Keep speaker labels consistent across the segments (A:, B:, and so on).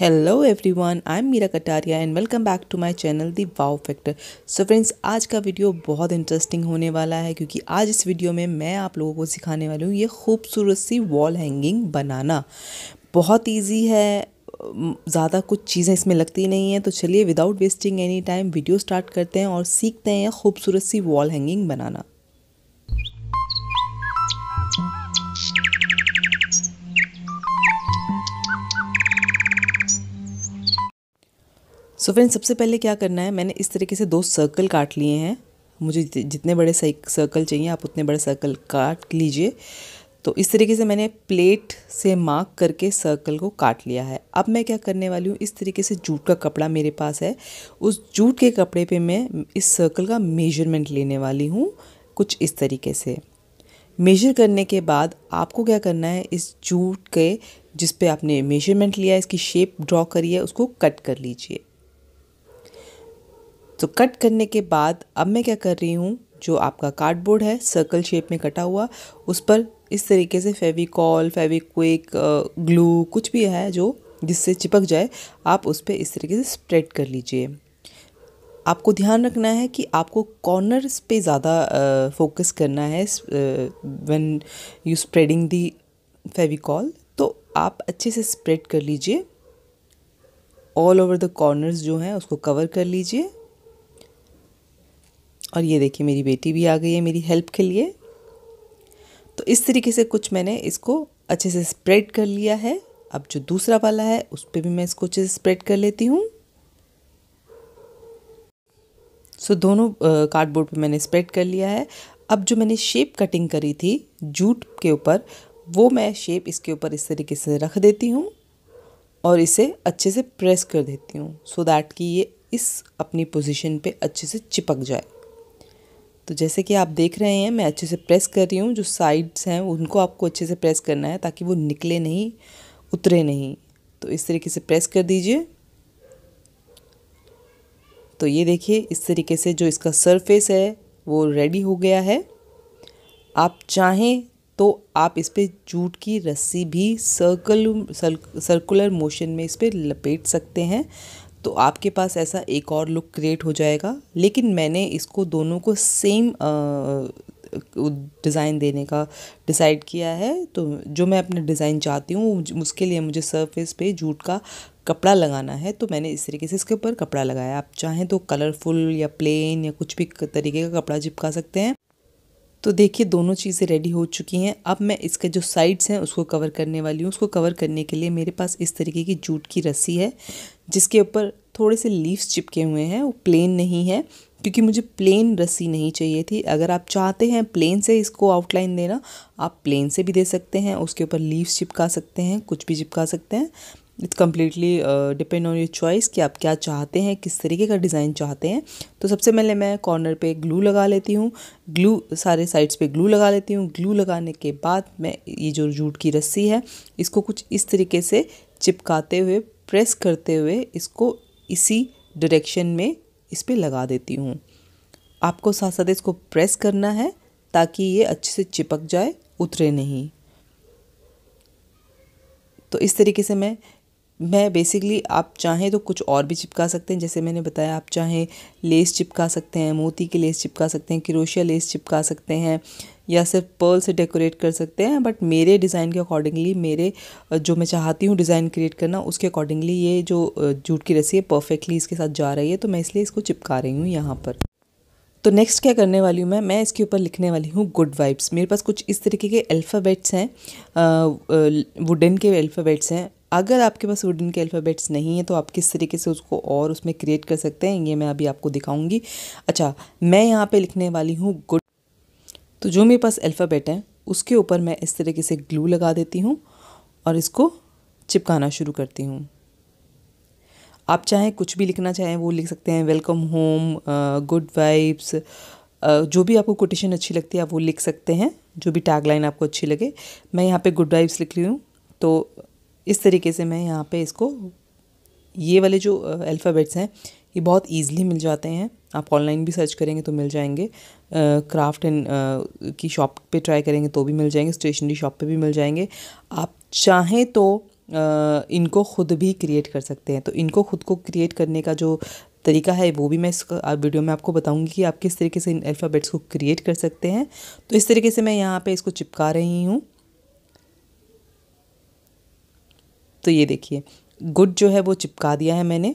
A: hello everyone I am Meera Kataria and welcome back to my channel the wow factor so friends आज का video बहुत interesting होने वाला है क्योंकि आज इस वीडियो में मैं आप लोगों को सिखाने वाली हूँ ये खूबसूरत सी वॉल हैंगिंग बनाना बहुत ईजी है ज़्यादा कुछ चीज़ें इसमें लगती नहीं हैं तो चलिए without wasting any time video start करते हैं और सीखते हैं खूबसूरत सी वॉल हैंगिंग बनाना सो so फ्रेंड्स सबसे पहले क्या करना है मैंने इस तरीके से दो सर्कल काट लिए हैं मुझे जितने बड़े सर्कल चाहिए आप उतने बड़े सर्कल काट लीजिए तो इस तरीके से मैंने प्लेट से मार्क करके सर्कल को काट लिया है अब मैं क्या करने वाली हूँ इस तरीके से जूट का कपड़ा मेरे पास है उस जूट के कपड़े पे मैं इस सर्कल का मेजरमेंट लेने वाली हूँ कुछ इस तरीके से मेजर करने के बाद आपको क्या करना है इस जूट के जिस पे आपने मेजरमेंट लिया इसकी शेप ड्रॉ करी है उसको कट कर लीजिए तो कट करने के बाद अब मैं क्या कर रही हूँ जो आपका कार्डबोर्ड है सर्कल शेप में कटा हुआ उस पर इस तरीके से फेविकॉल फेविक्विक ग्लू कुछ भी है जो जिससे चिपक जाए आप उस पर इस तरीके से स्प्रेड कर लीजिए आपको ध्यान रखना है कि आपको कॉर्नर्स पे ज़्यादा फोकस करना है when you spreading the Fevicol तो आप अच्छे से स्प्रेड कर लीजिए ऑल ओवर द कॉर्नर्स जो हैं उसको कवर कर लीजिए और ये देखिए मेरी बेटी भी आ गई है मेरी हेल्प के लिए तो इस तरीके से कुछ मैंने इसको अच्छे से स्प्रेड कर लिया है अब जो दूसरा वाला है उस पर भी मैं इसको अच्छे से स्प्रेड कर लेती हूँ सो so, दोनों कार्डबोर्ड पे मैंने स्प्रेड कर लिया है अब जो मैंने शेप कटिंग करी थी जूट के ऊपर वो मैं शेप इसके ऊपर इस तरीके से रख देती हूँ और इसे अच्छे से प्रेस कर देती हूँ सो दैट कि ये इस अपनी पोजीशन पे अच्छे से चिपक जाए तो जैसे कि आप देख रहे हैं मैं अच्छे से प्रेस कर रही हूँ जो साइड्स हैं उनको आपको अच्छे से प्रेस करना है ताकि वो निकले नहीं उतरे नहीं तो इस तरीके से प्रेस कर दीजिए तो ये देखिए इस तरीके से जो इसका सरफेस है वो रेडी हो गया है आप चाहें तो आप इस पर जूट की रस्सी भी सर्कल सर्कुलर मोशन में इस पर लपेट सकते हैं तो आपके पास ऐसा एक और लुक क्रिएट हो जाएगा लेकिन मैंने इसको दोनों को सेम डिज़ाइन देने का डिसाइड किया है तो जो मैं अपना डिज़ाइन चाहती हूँ उसके लिए मुझे सरफेस पे जूट का कपड़ा लगाना है तो मैंने इस तरीके से इसके ऊपर कपड़ा लगाया आप चाहें तो कलरफुल या प्लेन या कुछ भी तरीके का कपड़ा चिपका सकते हैं तो देखिए दोनों चीज़ें रेडी हो चुकी हैं अब मैं इसके जो साइड्स हैं उसको कवर करने वाली हूँ उसको कवर करने के लिए मेरे पास इस तरीके की जूट की रस्सी है जिसके ऊपर थोड़े से लीव्स चिपके हुए हैं वो प्लेन नहीं है क्योंकि मुझे प्लेन रस्सी नहीं चाहिए थी अगर आप चाहते हैं प्लेन से इसको आउटलाइन देना आप प्लेन से भी दे सकते हैं उसके ऊपर लीव्स चिपका सकते हैं कुछ भी चिपका सकते हैं it's completely depend on your choice कि आप क्या चाहते हैं किस तरीके का डिज़ाइन चाहते हैं तो सबसे पहले मैं कॉर्नर पे ग्लू लगा लेती हूँ ग्लू सारे साइड्स पे ग्लू लगा लेती हूँ ग्लू लगाने के बाद मैं ये जो जूट की रस्सी है इसको कुछ इस तरीके से चिपकाते हुए प्रेस करते हुए इसको इसी डायरेक्शन में इस पर लगा देती हूँ आपको साथ साथ इसको प्रेस करना है ताकि ये अच्छे से चिपक जाए उतरे नहीं तो इस तरीके से मैं मैं बेसिकली आप चाहें तो कुछ और भी चिपका सकते हैं जैसे मैंने बताया आप चाहें लेस चिपका सकते हैं मोती की लेस चिपका सकते हैं क्रोशिया लेस चिपका सकते हैं या सिर्फ पर्ल से डेकोरेट कर सकते हैं बट मेरे डिज़ाइन के अकॉर्डिंगली मेरे जो मैं चाहती हूँ डिज़ाइन क्रिएट करना उसके अकॉर्डिंगली ये जो जूट की रस्सी है परफेक्टली इसके साथ जा रही है तो मैं इसलिए इसको चिपका रही हूँ यहाँ पर तो नेक्स्ट क्या करने वाली हूँ मैं मैं इसके ऊपर लिखने वाली हूँ गुड वाइब्स मेरे पास कुछ इस तरीके के अल्फ़ाबेट्स हैं वुडन के अल्फ़ाबेट्स हैं अगर आपके पास वुडन के अल्फ़ाबेट्स नहीं है तो आप किस तरीके से उसको और उसमें क्रिएट कर सकते हैं ये मैं अभी आपको दिखाऊंगी अच्छा मैं यहाँ पे लिखने वाली हूँ गुड तो जो मेरे पास अल्फ़ाबेट है उसके ऊपर मैं इस तरीके से ग्लू लगा देती हूँ और इसको चिपकाना शुरू करती हूँ आप चाहें कुछ भी लिखना चाहें वो लिख सकते हैं वेलकम होम गुड वाइब्स जो भी आपको कोटेशन अच्छी लगती है आप वो लिख सकते हैं जो भी टैगलाइन आपको अच्छी लगे मैं यहाँ पर गुड वाइब्स लिख रही हूँ तो इस तरीके से मैं यहाँ पे इसको ये वाले जो अल्फ़ाबेट्स हैं ये बहुत ईजिली मिल जाते हैं आप ऑनलाइन भी सर्च करेंगे तो मिल जाएंगे क्राफ्ट एंड की शॉप पे ट्राई करेंगे तो भी मिल जाएंगे स्टेशनरी शॉप पे भी मिल जाएंगे आप चाहें तो uh, इनको खुद भी क्रिएट कर सकते हैं तो इनको खुद को क्रिएट करने का जो तरीका है वो भी मैं इस वीडियो में आपको बताऊंगी कि आप किस तरीके से इन अल्फ़ाबेट्स को क्रिएट कर सकते हैं तो इस तरीके से मैं यहाँ पे इसको चिपका रही हूँ तो ये देखिए गुड जो है वो चिपका दिया है मैंने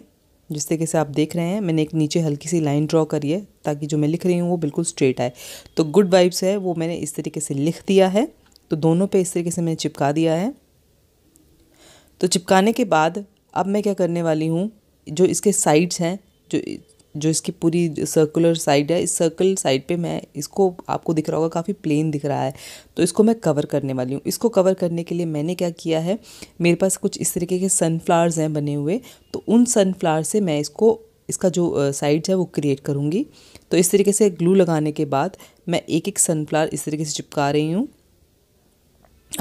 A: जिस तरीके से आप देख रहे हैं मैंने एक नीचे हल्की सी लाइन ड्रॉ करी है ताकि जो मैं लिख रही हूँ वो बिल्कुल स्ट्रेट आए तो गुड वाइब्स है वो मैंने इस तरीके से लिख दिया है तो दोनों पे इस तरीके से मैंने चिपका दिया है तो चिपकाने के बाद अब मैं क्या करने वाली हूँ जो इसके साइड्स हैं जो जो इसकी पूरी सर्कुलर साइड है इस सर्कल साइड पे मैं इसको आपको दिख रहा होगा काफ़ी प्लेन दिख रहा है तो इसको मैं कवर करने वाली हूँ इसको कवर करने के लिए मैंने क्या किया है मेरे पास कुछ इस तरीके के सनफ्लावर्स हैं बने हुए तो उन सनफ्लावर से मैं इसको इसका जो साइड है वो क्रिएट करूँगी तो इस तरीके से ग्लू लगाने के बाद मैं एक एक सनफ्लावर इस तरीके से चिपका रही हूँ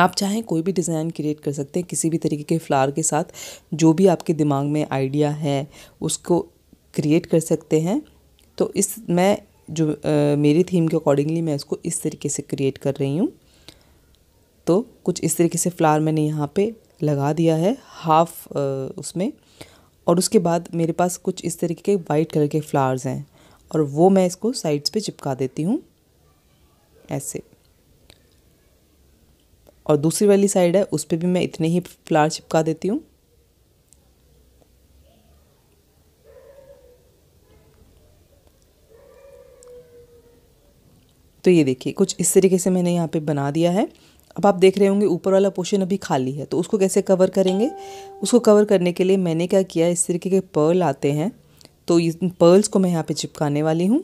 A: आप चाहें कोई भी डिज़ाइन क्रिएट कर सकते हैं किसी भी तरीके के फ्लावर के साथ जो भी आपके दिमाग में आइडिया है उसको क्रिएट कर सकते हैं तो इस मैं जो आ, मेरी थीम के अकॉर्डिंगली मैं इसको इस तरीके से क्रिएट कर रही हूँ तो कुछ इस तरीके से फ्लावर मैंने यहाँ पे लगा दिया है हाफ आ, उसमें और उसके बाद मेरे पास कुछ इस तरीके के वाइट कलर के फ्लावर्स हैं और वो मैं इसको साइड्स पे चिपका देती हूँ ऐसे और दूसरी वाली साइड है उस पर भी मैं इतने ही फ्लावर चिपका देती हूँ तो ये देखिए कुछ इस तरीके से मैंने यहाँ पे बना दिया है अब आप देख रहे होंगे ऊपर वाला पोर्शन अभी खाली है तो उसको कैसे कवर करेंगे उसको कवर करने के लिए मैंने क्या किया इस तरीके के पर्ल आते हैं तो इन पर्ल्स को मैं यहाँ पे चिपकाने वाली हूँ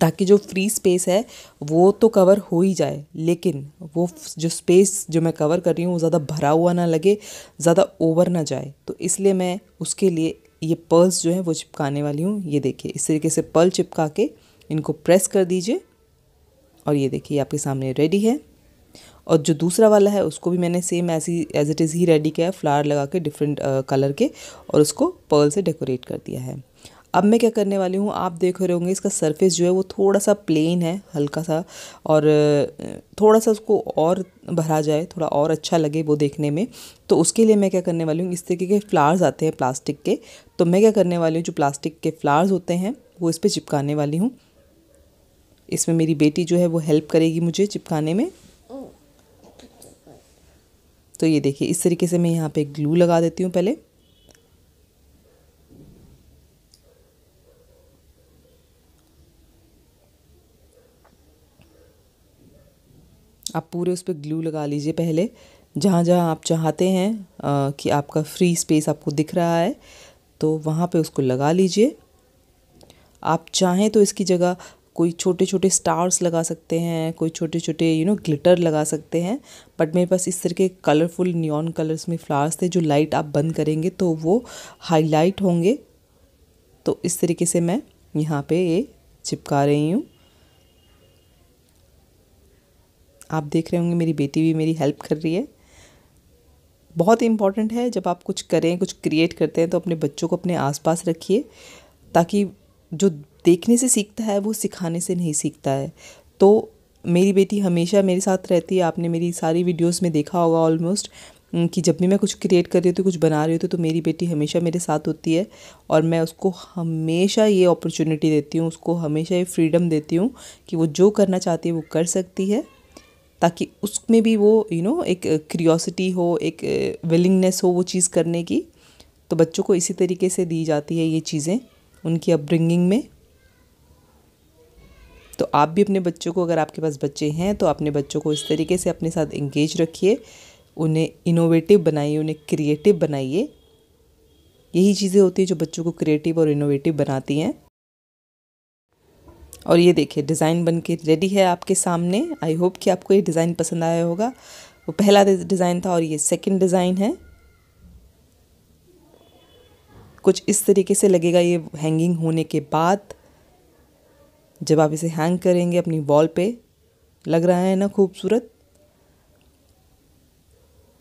A: ताकि जो फ्री स्पेस है वो तो कवर हो ही जाए लेकिन वो जो स्पेस जो मैं कवर कर रही हूँ वो ज़्यादा भरा हुआ ना लगे ज़्यादा ओवर ना जाए तो इसलिए मैं उसके लिए ये पर्ल्स जो है वो चिपकाने वाली हूँ ये देखिए इस तरीके से पर्ल चिपका के इनको प्रेस कर दीजिए और ये देखिए आपके सामने रेडी है और जो दूसरा वाला है उसको भी मैंने सेम ऐसी एज इट इज़ ही रेडी किया है फ्लावर लगा के डिफरेंट कलर के और उसको पर्ल से डेकोरेट कर दिया है अब मैं क्या करने वाली हूँ आप देख रहे होंगे इसका सरफेस जो है वो थोड़ा सा प्लेन है हल्का सा और थोड़ा सा उसको और भरा जाए थोड़ा और अच्छा लगे वो देखने में तो उसके लिए मैं क्या करने वाली हूँ इस तरीके के फ्लावर्स आते हैं प्लास्टिक के तो मैं क्या करने वाली हूँ जो प्लास्टिक के फ्लावर्स होते हैं वो इस पर चिपकाने वाली हूँ इसमें मेरी बेटी जो है वो हेल्प करेगी मुझे चिपकाने में तो ये देखिए इस तरीके से मैं यहाँ पे ग्लू लगा देती हूँ पहले आप पूरे उस पर ग्लू लगा लीजिए पहले जहाँ जहाँ आप चाहते हैं आ, कि आपका फ्री स्पेस आपको दिख रहा है तो वहाँ पे उसको लगा लीजिए आप चाहें तो इसकी जगह कोई छोटे छोटे स्टार्स लगा सकते हैं कोई छोटे छोटे यू नो ग्लिटर लगा सकते हैं बट मेरे पास इस तरह के कलरफुल न्योन कलर्स में फ्लावर्स थे जो लाइट आप बंद करेंगे तो वो हाईलाइट होंगे तो इस तरीके से मैं यहाँ पे ये चिपका रही हूँ आप देख रहे होंगे मेरी बेटी भी मेरी हेल्प कर रही है बहुत इंपॉर्टेंट है जब आप कुछ करें कुछ क्रिएट करते हैं तो अपने बच्चों को अपने आसपास रखिए ताकि जो देखने से सीखता है वो सिखाने से नहीं सीखता है तो मेरी बेटी हमेशा मेरे साथ रहती है आपने मेरी सारी वीडियोस में देखा होगा ऑलमोस्ट कि जब भी मैं कुछ क्रिएट कर रही होती कुछ बना रही होती तो मेरी बेटी हमेशा मेरे साथ होती है और मैं उसको हमेशा ये अपॉर्चुनिटी देती हूँ उसको हमेशा ये फ्रीडम देती हूँ कि वो जो करना चाहती है वो कर सकती है ताकि उसमें भी वो यू you नो know, एक क्रियोसिटी uh, हो एक विलिंगनेस uh, हो वो चीज़ करने की तो बच्चों को इसी तरीके से दी जाती है ये चीज़ें उनकी अपब्रिंगिंग में तो आप भी अपने बच्चों को अगर आपके पास बच्चे हैं तो अपने बच्चों को इस तरीके से अपने साथ इंगेज रखिए उन्हें इनोवेटिव बनाइए उन्हें क्रिएटिव बनाइए यही चीज़ें होती हैं जो बच्चों को क्रिएटिव और इनोवेटिव बनाती हैं और ये देखिए डिज़ाइन बन के रेडी है आपके सामने आई होप कि आपको ये डिज़ाइन पसंद आया होगा वो पहला डिज़ाइन था और ये सेकंड डिज़ाइन है कुछ इस तरीके से लगेगा ये हैंगिंग होने के बाद जब आप इसे हैंग करेंगे अपनी वॉल पे लग रहा है ना खूबसूरत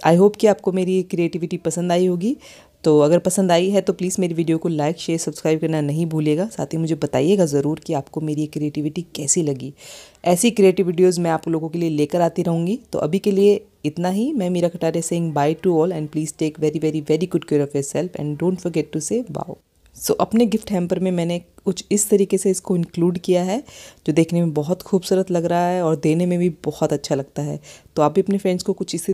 A: आई होप कि आपको मेरी क्रिएटिविटी पसंद आई होगी तो अगर पसंद आई है तो प्लीज़ मेरी वीडियो को लाइक शेयर सब्सक्राइब करना नहीं भूलिएगा साथ ही मुझे बताइएगा ज़रूर कि आपको मेरी ये क्रिएटिविटी कैसी लगी ऐसी क्रिएटिव वीडियोज़ मैं आप लोगों के लिए लेकर आती रहूँगी तो अभी के लिए इतना ही मैं Meera Katare Singh bye to all and please take very very very good care of yourself and don't forget to say wow so so, अपने गिफ्ट हैम्पर में मैंने कुछ इस तरीके से इसको इंक्लूड किया है जो देखने में बहुत खूबसूरत लग रहा है और देने में भी बहुत अच्छा लगता है तो आप भी अपने फ्रेंड्स को कुछ इसी